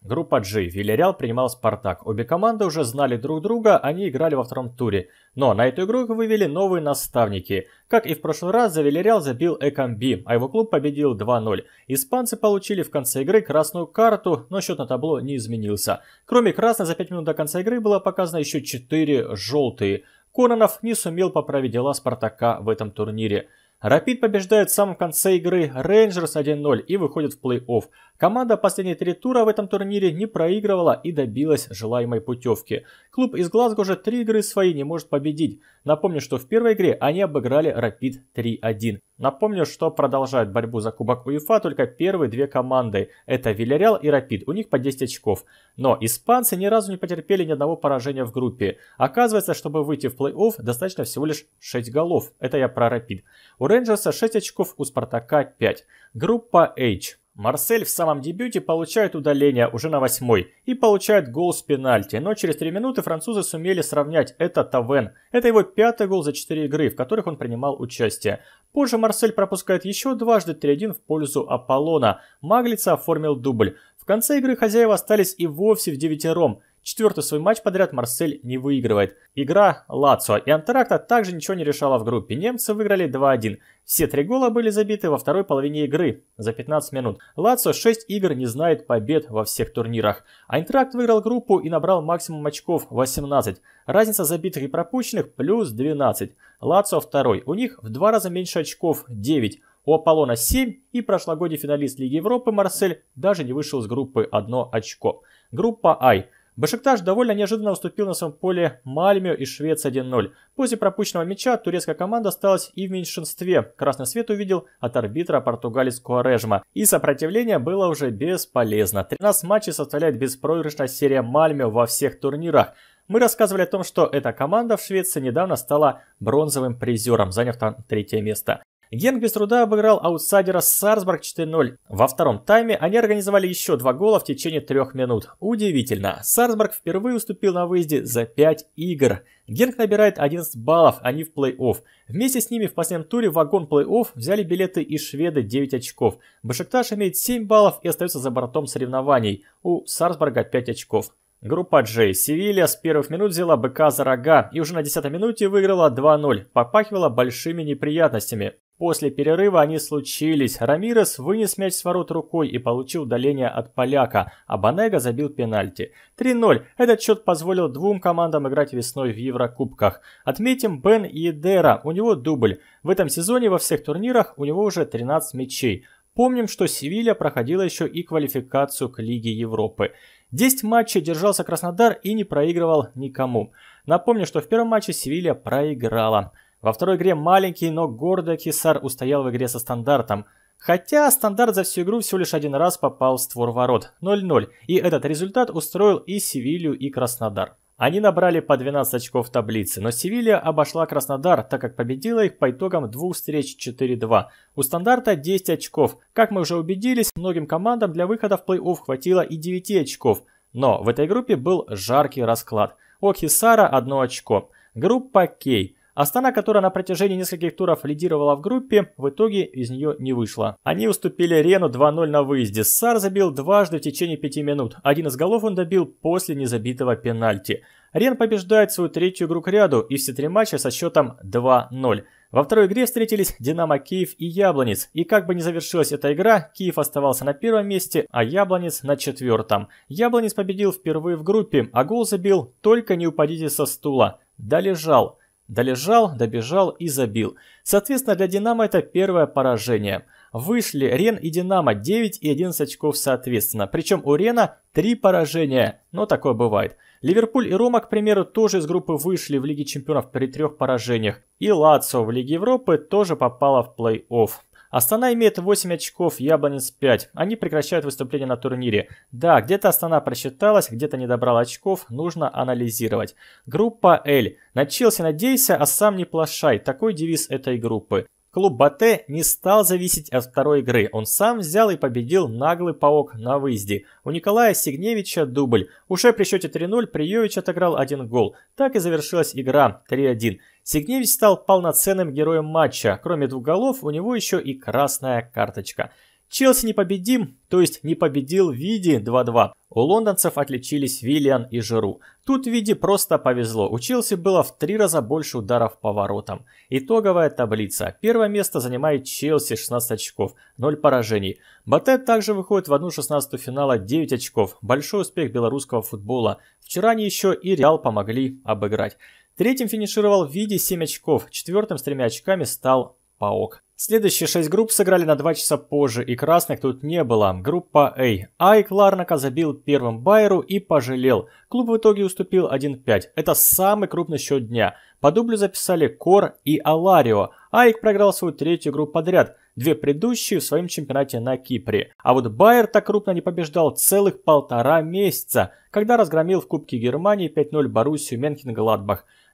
Группа G. Вильяреал принимал Спартак. Обе команды уже знали друг друга, они играли во втором туре. Но на эту игру их вывели новые наставники. Как и в прошлый раз, за Вильяреал забил Экамби, а его клуб победил 2-0. Испанцы получили в конце игры красную карту, но счет на табло не изменился. Кроме красной, за 5 минут до конца игры было показано еще 4 желтые. Кононов не сумел поправить дела Спартака в этом турнире. Рапид побеждает в самом конце игры Рейнджерс 1-0 и выходит в плей-офф. Команда последние три тура в этом турнире не проигрывала и добилась желаемой путевки. Клуб из Глазго уже три игры свои не может победить. Напомню, что в первой игре они обыграли Рапид 3-1. Напомню, что продолжают борьбу за Кубок УЕФА только первые две команды. Это Вильярел и Рапид, у них по 10 очков. Но испанцы ни разу не потерпели ни одного поражения в группе. Оказывается, чтобы выйти в плей-офф, достаточно всего лишь 6 голов. Это я про Рапид. У Рейнджерса 6 очков, у Спартака 5. Группа H. Марсель в самом дебюте получает удаление уже на восьмой и получает гол с пенальти, но через три минуты французы сумели сравнять это Тавен. Это его пятый гол за четыре игры, в которых он принимал участие. Позже Марсель пропускает еще дважды 3-1 в пользу Аполлона. Маглица оформил дубль. В конце игры хозяева остались и вовсе в девятером. Четвертый свой матч подряд Марсель не выигрывает. Игра Лацио и Антракта также ничего не решала в группе. Немцы выиграли 2-1. Все три гола были забиты во второй половине игры за 15 минут. Лацио 6 игр не знает побед во всех турнирах. а Айнтракт выиграл группу и набрал максимум очков 18. Разница забитых и пропущенных плюс 12. Лацио второй. У них в два раза меньше очков 9. У Аполлона 7 и прошлогодний финалист Лиги Европы Марсель даже не вышел из группы одно очко. Группа Ай. Башикташ довольно неожиданно уступил на своем поле Мальмио и Швец 1-0. После пропущенного мяча турецкая команда осталась и в меньшинстве. Красный свет увидел от арбитра португальского Куарежма. И сопротивление было уже бесполезно. 13 матчей составляет беспроигрышная серия Мальмио во всех турнирах. Мы рассказывали о том, что эта команда в Швеции недавно стала бронзовым призером, заняв там третье место. Генк без труда обыграл аутсайдера Сарсбург 4-0. Во втором тайме они организовали еще два гола в течение трех минут. Удивительно, Сарсбург впервые уступил на выезде за 5 игр. Генк набирает 11 баллов, а они в плей-офф. Вместе с ними в последнем туре в вагон плей-офф взяли билеты и шведы 9 очков. Башикташ имеет 7 баллов и остается за бортом соревнований. У Сарсбурга 5 очков. Группа J. Севилья с первых минут взяла БК за рога и уже на 10 минуте выиграла 2-0, попахивала большими неприятностями. После перерыва они случились. Рамирес вынес мяч с ворот рукой и получил удаление от поляка, а Банега забил пенальти. 3-0. Этот счет позволил двум командам играть весной в Еврокубках. Отметим Бен Едера, у него дубль. В этом сезоне во всех турнирах у него уже 13 мячей. Помним, что Севилья проходила еще и квалификацию к Лиге Европы. 10 матчей держался Краснодар и не проигрывал никому. Напомню, что в первом матче Севилья проиграла. Во второй игре маленький, но гордый Кисар устоял в игре со стандартом. Хотя стандарт за всю игру всего лишь один раз попал в створ ворот 0-0, и этот результат устроил и Севилью, и Краснодар. Они набрали по 12 очков в таблице, но Севилья обошла Краснодар, так как победила их по итогам двух встреч 4-2. У стандарта 10 очков. Как мы уже убедились, многим командам для выхода в плей-офф хватило и 9 очков. Но в этой группе был жаркий расклад. У Хисара одно очко. Группа Кей. Астана, которая на протяжении нескольких туров лидировала в группе, в итоге из нее не вышла. Они уступили Рену 2-0 на выезде. Сар забил дважды в течение пяти минут. Один из голов он добил после незабитого пенальти. Рен побеждает свою третью игру к ряду и все три матча со счетом 2-0. Во второй игре встретились «Динамо Киев» и «Яблонец». И как бы ни завершилась эта игра, Киев оставался на первом месте, а «Яблонец» на четвертом. «Яблонец» победил впервые в группе, а гол забил «Только не упадите со стула». Долежал. Долежал, добежал и забил. Соответственно, для «Динамо» это первое поражение. Вышли Рен и «Динамо» 9 и 11 очков соответственно. Причем у Рена 3 поражения, но такое бывает. Ливерпуль и Рома, к примеру, тоже из группы вышли в Лиге Чемпионов при трех поражениях. И Лацио в Лиге Европы тоже попала в плей-офф. Астана имеет 8 очков, Яблонец 5. Они прекращают выступление на турнире. Да, где-то Астана просчиталась, где-то не добрала очков, нужно анализировать. Группа L. На Челси надейся, а сам не плашай. Такой девиз этой группы. Клуб Батэ не стал зависеть от второй игры. Он сам взял и победил наглый паук на выезде. У Николая Сигневича дубль. Уже при счете 3-0 Приевич отыграл один гол. Так и завершилась игра 3-1. Сигневич стал полноценным героем матча. Кроме двух голов, у него еще и красная карточка. Челси непобедим, то есть не победил Види 2-2. У лондонцев отличились Виллиан и Жиру. Тут Види просто повезло. У Челси было в три раза больше ударов по воротам. Итоговая таблица. Первое место занимает Челси 16 очков, 0 поражений. Батэ также выходит в 1-16 финала 9 очков. Большой успех белорусского футбола. Вчера они еще и Реал помогли обыграть. Третьим финишировал в виде 7 очков, четвертым с тремя очками стал Паук. Следующие шесть групп сыграли на два часа позже, и красных тут не было. Группа А. Айк Ларнака забил первым Байеру и пожалел. Клуб в итоге уступил 1-5. Это самый крупный счет дня. По дублю записали Кор и Аларио. Айк проиграл свою третью группу подряд, две предыдущие в своем чемпионате на Кипре. А вот Байер так крупно не побеждал целых полтора месяца, когда разгромил в Кубке Германии 5-0 Боруссию менхен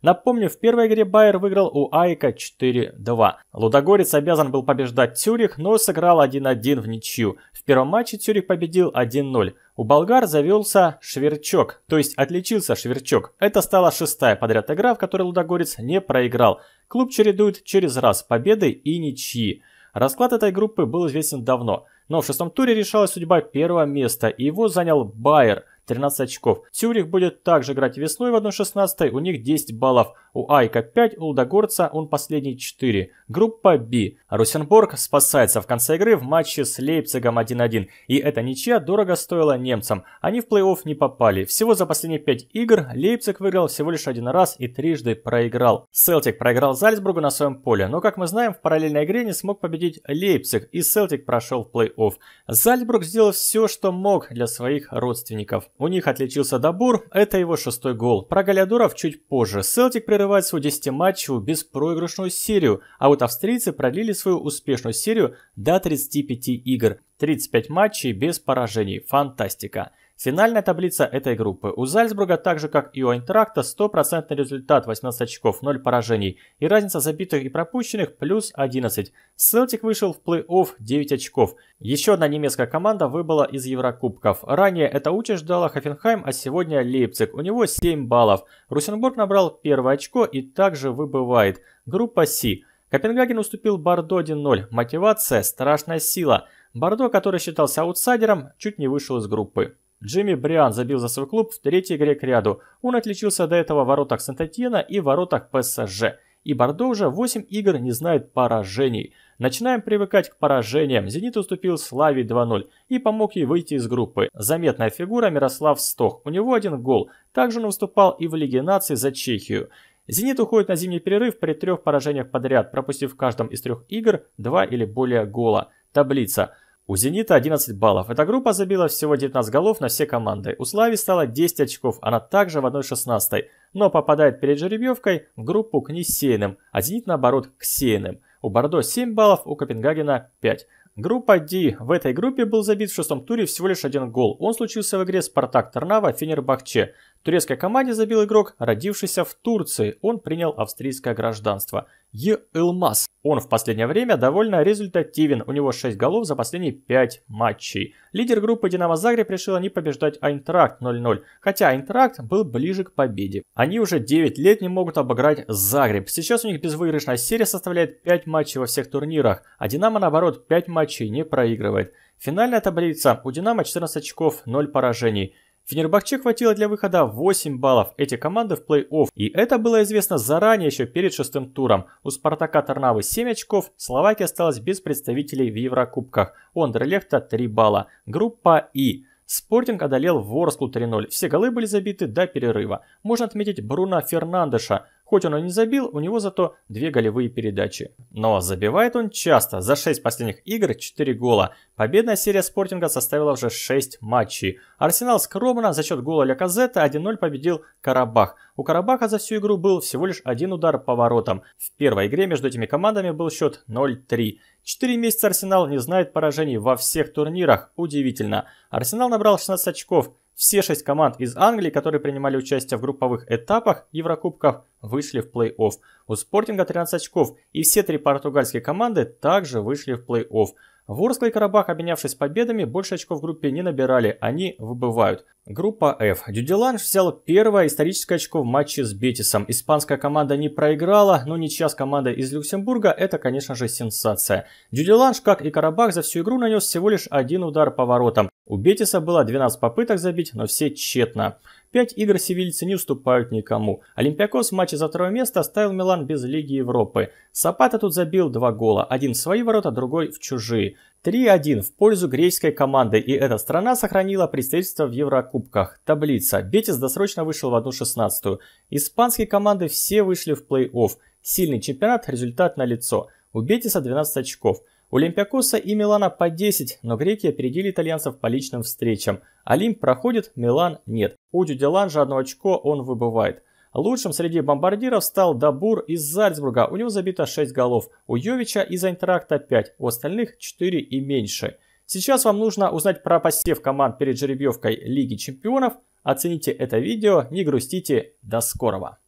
Напомню, в первой игре Байер выиграл у Айка 4-2. Лудогорец обязан был побеждать Тюрих, но сыграл 1-1 в ничью. В первом матче Тюрих победил 1-0. У болгар завелся Шверчок, то есть отличился Шверчок. Это стала шестая подряд игра, в которой Лудогорец не проиграл. Клуб чередует через раз победы и ничьи. Расклад этой группы был известен давно, но в шестом туре решалась судьба первого места, и его занял Байер – 13 очков. Тюрих будет также играть весной в 1-16, у них 10 баллов. У Айка 5, у Лудогорца он последний 4. Группа B. Русенборг спасается в конце игры в матче с Лейпцигом 1-1. И эта ничья дорого стоила немцам. Они в плей-офф не попали. Всего за последние 5 игр Лейпциг выиграл всего лишь один раз и трижды проиграл. Селтик проиграл Зальцбургу на своем поле, но, как мы знаем, в параллельной игре не смог победить Лейпциг, и Селтик прошел в плей-офф. Зальцбург сделал все, что мог для своих родственников. У них отличился Добур, это его шестой гол. Про Галиадуров чуть позже. Селтик прерывал прерывать свою 10-матчевую беспроигрышную серию, а вот австрийцы продлили свою успешную серию до 35 игр, 35 матчей без поражений, фантастика. Финальная таблица этой группы. У Зальцбурга, так же как и у Интеракта, стопроцентный результат 18 очков, 0 поражений и разница забитых и пропущенных плюс 11. Селтик вышел в плей-офф 9 очков. Еще одна немецкая команда выбыла из Еврокубков. Ранее это утверждала Хофенхайм, а сегодня Лейпциг. У него 7 баллов. Русенбург набрал первое очко и также выбывает. Группа Си. Копенгаген уступил Бордо 1-0. Мотивация – страшная сила. Бордо, который считался аутсайдером, чуть не вышел из группы. Джимми Бриан забил за свой клуб в третьей игре к ряду. Он отличился до этого в воротах сент Сантатьена и в воротах ПСЖ. И Бордо уже 8 игр не знает поражений. Начинаем привыкать к поражениям. «Зенит» уступил Славе 2-0 и помог ей выйти из группы. Заметная фигура Мирослав Стох. У него один гол. Также он выступал и в Лиге наций за Чехию. «Зенит» уходит на зимний перерыв при трех поражениях подряд, пропустив в каждом из трех игр два или более гола. Таблица. У «Зенита» 11 баллов. Эта группа забила всего 19 голов на все команды. У «Слави» стало 10 очков, она также в 1-16, но попадает перед жеребьевкой в группу к несеянным, а «Зенит» наоборот к сейным. У «Бордо» 7 баллов, у «Копенгагена» 5. Группа D. В этой группе был забит в шестом туре всего лишь один гол. Он случился в игре «Спартак Тарнава» Фенербахче турецкой команде забил игрок, родившийся в Турции. Он принял австрийское гражданство. Е. Илмаз. Он в последнее время довольно результативен. У него 6 голов за последние 5 матчей. Лидер группы «Динамо Загреб» решила не побеждать Айнтракт 0-0. Хотя Айнтракт был ближе к победе. Они уже 9 лет не могут обыграть Загреб. Сейчас у них безвыигрышная серия составляет 5 матчей во всех турнирах. А «Динамо» наоборот 5 матчей не проигрывает. Финальная таблица. У «Динамо» 14 очков, 0 поражений. Фенербахче хватило для выхода 8 баллов. Эти команды в плей-офф. И это было известно заранее, еще перед шестым туром. У Спартака Тарнавы 7 очков, Словакия осталась без представителей в Еврокубках. У Андерлехта 3 балла. Группа И. Спортинг одолел Ворсклу 3-0. Все голы были забиты до перерыва. Можно отметить Бруно Фернандеша. Хоть он и не забил, у него зато две голевые передачи. Но забивает он часто. За 6 последних игр 4 гола. Победная серия спортинга составила уже 6 матчей. Арсенал скромно за счет гола Ляказета 1-0 победил Карабах. У Карабаха за всю игру был всего лишь один удар по воротам. В первой игре между этими командами был счет 0-3. Четыре месяца Арсенал не знает поражений во всех турнирах. Удивительно. Арсенал набрал 16 очков. Все шесть команд из Англии, которые принимали участие в групповых этапах Еврокубков, вышли в плей-офф. У Спортинга 13 очков, и все три португальские команды также вышли в плей-офф. Ворскла и Карабах, обменявшись победами, больше очков в группе не набирали, они выбывают. Группа F. Дюделанж взял первое историческое очко в матче с Бетисом. Испанская команда не проиграла, но ничья с командой из Люксембурга – это, конечно же, сенсация. Дюделанж, как и Карабах, за всю игру нанес всего лишь один удар по воротам. У Бетиса было 12 попыток забить, но все тщетно. Пять игр севильцы не уступают никому. Олимпиакос в матче за второе место оставил Милан без Лиги Европы. Сапата тут забил два гола, один в свои ворота, другой в чужие. 3-1 в пользу греческой команды, и эта страна сохранила представительство в Еврокубках. Таблица. Бетис досрочно вышел в 1-16. Испанские команды все вышли в плей-офф. Сильный чемпионат, результат на лицо. У Бетиса 12 очков. У Олимпиакоса и Милана по 10, но греки опередили итальянцев по личным встречам. Олимп проходит, Милан нет. У же одно очко он выбывает. Лучшим среди бомбардиров стал Дабур из Зальцбурга, у него забито 6 голов, у Йовича из Интеракта 5, у остальных 4 и меньше. Сейчас вам нужно узнать про посев команд перед жеребьевкой Лиги Чемпионов. Оцените это видео, не грустите, до скорого!